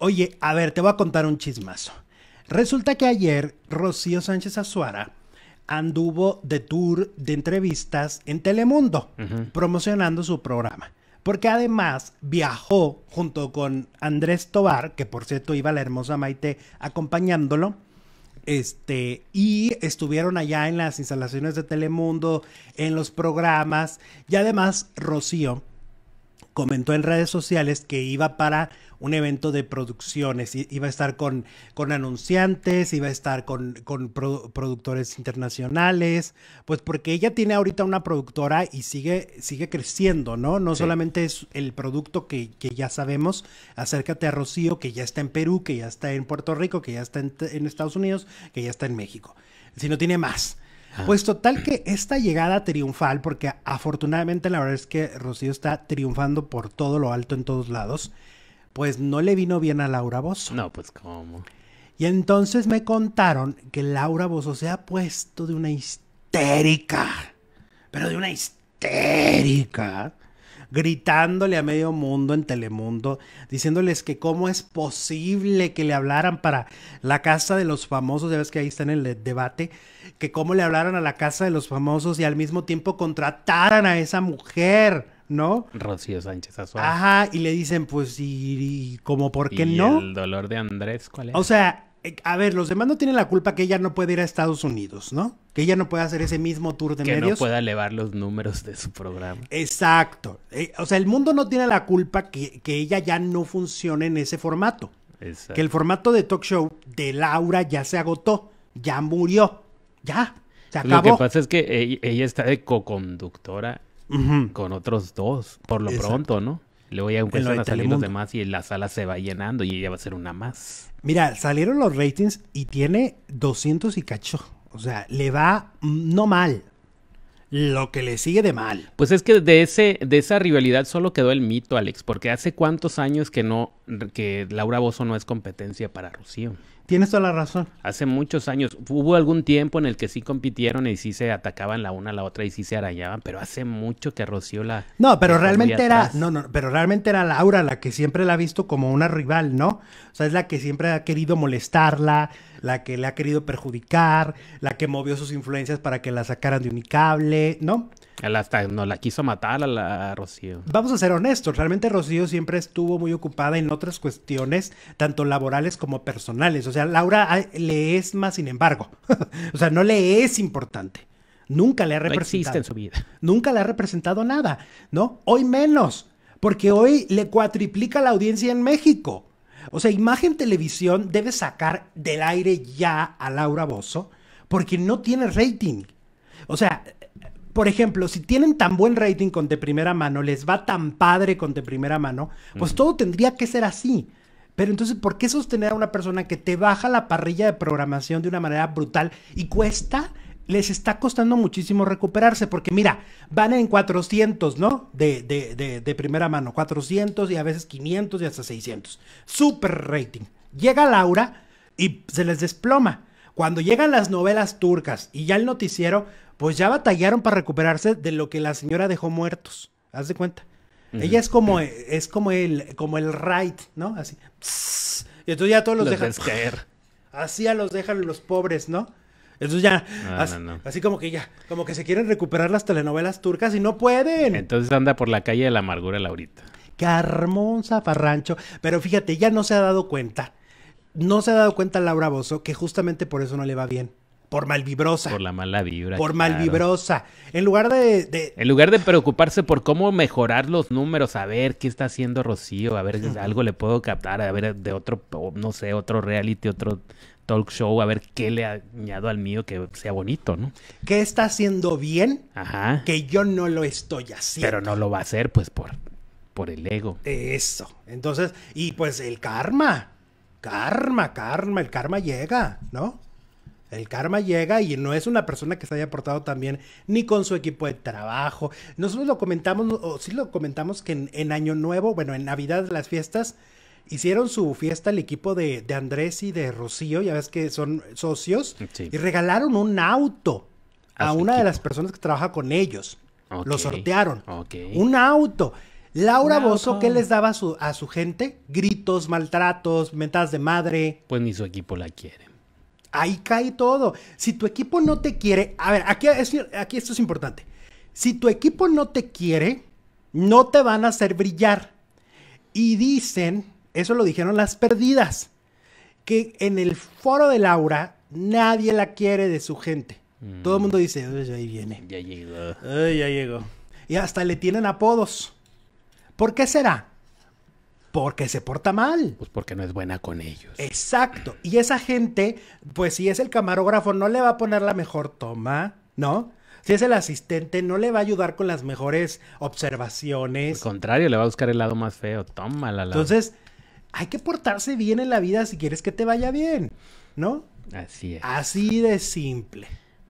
Oye, a ver, te voy a contar un chismazo. Resulta que ayer Rocío Sánchez Azuara anduvo de tour de entrevistas en Telemundo, promocionando su programa. Porque además viajó junto con Andrés Tobar, que por cierto iba la hermosa Maite acompañándolo. Este, y estuvieron allá en las instalaciones de Telemundo, en los programas, y además Rocío comentó en redes sociales que iba para un evento de producciones, iba a estar con, con anunciantes, iba a estar con, con productores internacionales, pues porque ella tiene ahorita una productora y sigue, sigue creciendo, ¿no? No solamente es el producto que, ya sabemos, acércate a Rocío, que ya está en Perú, que ya está en Puerto Rico, que ya está en, en Estados Unidos, que ya está en México, sino tiene más. Pues total que esta llegada triunfal, porque afortunadamente la verdad es que Rocío está triunfando por todo lo alto en todos lados, pues no le vino bien a Laura Bozo. No, pues cómo. Y entonces me contaron que Laura Bozo se ha puesto de una histérica, pero de una histérica, gritándole a medio mundo en Telemundo, diciéndoles que cómo es posible que le hablaran para la casa de los famosos, ya ves que ahí está en el debate, que cómo le hablaran a la casa de los famosos y al mismo tiempo contrataran a esa mujer. ¿no? Rocío Sánchez Azuara. Ajá, y le dicen, pues, y, como, ¿por qué ¿Y no? El dolor de Andrés, ¿cuál es? O sea, eh, a ver, los demás no tienen la culpa que ella no puede ir a Estados Unidos, ¿no? Que ella no puede hacer ese mismo tour de medios. Que no pueda elevar los números de su programa. Exacto. Eh, o sea, el mundo no tiene la culpa que, ella ya no funcione en ese formato. Exacto. Que el formato de talk show de Laura ya se agotó, ya murió, ya, se acabó. Lo que pasa es que ella, está de coconductora con otros dos, por lo pronto, ¿no? Luego ya a salir los demás y la sala se va llenando y ella va a ser una más. Mira, salieron los ratings y tiene 200 y cachó. O sea, le va no mal. Lo que le sigue de mal. Pues es que de ese, de esa rivalidad solo quedó el mito, Alex, porque hace cuántos años que no, que Laura Bozo no es competencia para Rocío. Tienes toda la razón. Hace muchos años, hubo algún tiempo en el que sí compitieron y sí se atacaban la una a la otra y sí se arañaban, pero hace mucho que Rocío la... No, pero realmente era, no, no, pero realmente era Laura la que siempre la ha visto como una rival, ¿no? O sea, es la que siempre ha querido molestarla, la que le ha querido perjudicar, la que movió sus influencias para que la sacaran de Unicable, ¿no? Hasta no la quiso matar a Rocío. Vamos a ser honestos, realmente Rocío siempre estuvo muy ocupada en otras cuestiones, tanto laborales como personales. O sea, Laura ah, le es más sin embargo. o sea, no le es importante. Nunca le ha representado. No en su vida. Nunca le ha representado nada, ¿no? Hoy menos, porque hoy le cuatriplica la audiencia en México. O sea, Imagen Televisión debe sacar del aire ya a Laura Bozo porque no tiene rating. O sea, por ejemplo, si tienen tan buen rating con de primera mano, les va tan padre con de primera mano, pues todo tendría que ser así. Pero entonces, ¿por qué sostener a una persona que te baja la parrilla de programación de una manera brutal y cuesta? Les está costando muchísimo recuperarse, porque mira, van en 400, ¿no? De, de, de, de primera mano, 400 y a veces 500 y hasta 600. Super rating. Llega Laura y se les desploma. Cuando llegan las novelas turcas y ya el noticiero, pues ya batallaron para recuperarse de lo que la señora dejó muertos. Haz de cuenta. Ella es como, es como el, como el right, ¿no? Así. y entonces ya todos los, dejan. Caer. Así a los dejan los pobres, ¿no? Entonces ya, así, como que ya, como que se quieren recuperar las telenovelas turcas y no pueden. Entonces anda por la calle de la amargura Laurita. Carmón Farrancho. Pero fíjate, ya no se ha dado cuenta no se ha dado cuenta Laura Bozo que justamente por eso no le va bien. Por malvibrosa. Por la mala vibra. Por mal malvibrosa. En lugar de, En lugar de preocuparse por cómo mejorar los números, a ver qué está haciendo Rocío, a ver si algo le puedo captar, a ver de otro, no sé, otro reality, otro talk show, a ver qué le añado al mío que sea bonito, ¿no? ¿Qué está haciendo bien? Ajá. Que yo no lo estoy haciendo. Pero no lo va a hacer, pues, por, por el ego. Eso. Entonces, y pues el karma. Karma, karma, el karma llega, ¿no? El karma llega y no es una persona que se haya portado también ni con su equipo de trabajo. Nosotros lo comentamos, o sí lo comentamos que en, Año Nuevo, bueno, en Navidad, las fiestas, hicieron su fiesta el equipo de, Andrés y de Rocío, ya ves que son socios, y regalaron un auto a, una de las personas que trabaja con ellos. Lo sortearon. Un auto. Laura Bozo, ¿qué les daba a su, gente? Gritos, maltratos, mentadas de madre. Pues ni su equipo la quiere. Ahí cae todo. Si tu equipo no te quiere, a ver, aquí, esto es importante. Si tu equipo no te quiere, no te van a hacer brillar. Y dicen, eso lo dijeron las perdidas, que en el foro de Laura nadie la quiere de su gente. Todo el mm. mundo dice, ahí viene. Ya llegó. ya llegó. Y hasta le tienen apodos. ¿Por qué será? Porque se porta mal. Pues porque no es buena con ellos. Exacto. Y esa gente, pues si es el camarógrafo, no le va a poner la mejor toma, ¿no? Si es el asistente, no le va a ayudar con las mejores observaciones. Al contrario, le va a buscar el lado más feo. Toma La... Entonces, hay que portarse bien en la vida si quieres que te vaya bien, ¿no? Así es. Así de simple.